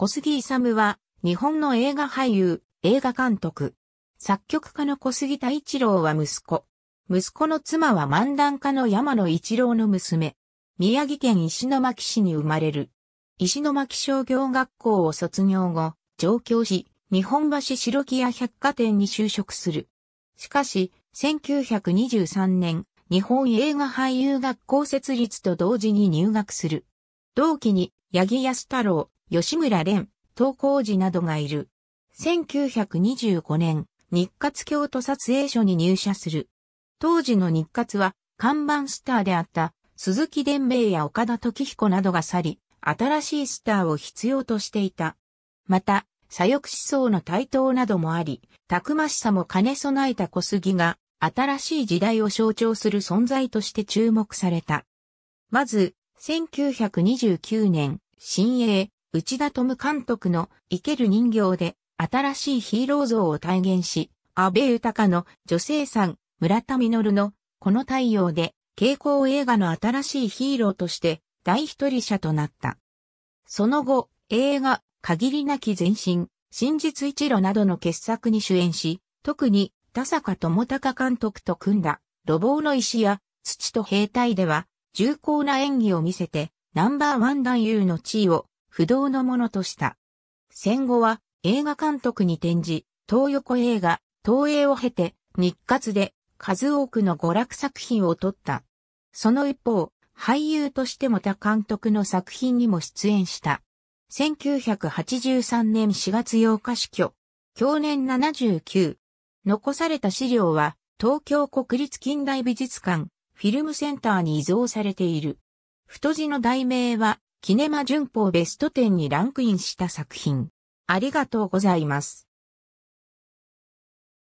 小杉勇は、日本の映画俳優、映画監督。作曲家の小杉太一郎は息子。息子の妻は漫談家の山野一郎の娘。宮城県石巻市に生まれる。石巻商業学校を卒業後、上京し、日本橋白木屋百貨店に就職する。しかし、1923年、日本映画俳優学校設立と同時に入学する。同期に、八木安太郎、吉村蓮、東光寺などがいる。1925年、日活京都撮影所に入社する。当時の日活は、看板スターであった鈴木伝明や岡田時彦などが去り、新しいスターを必要としていた。また、左翼思想の台頭などもあり、たくましさも兼ね備えた小杉が、新しい時代を象徴する存在として注目された。まず、1929年、新鋭、内田富監督の生ける人形で新しいヒーロー像を体現し、安倍豊の女性さん、村田実のこの太陽で、傾向映画の新しいヒーローとして第一人者となった。その後、映画、限りなき前進、真実一路などの傑作に主演し、特に田坂智孝監督と組んだ、路傍の石や土と兵隊では、重厚な演技を見せて、ナンバーワン男優の地位を不動のものとした。戦後は映画監督に転じ、東横映画、東映を経て日活で数多くの娯楽作品を撮った。その一方、俳優としても他監督の作品にも出演した。1983年4月8日死去。去年79。残された資料は、東京国立近代美術館、フィルムセンターに移蔵されている。太字の題名は、キネマ旬報ベスト10にランクインした作品。ありがとうございます。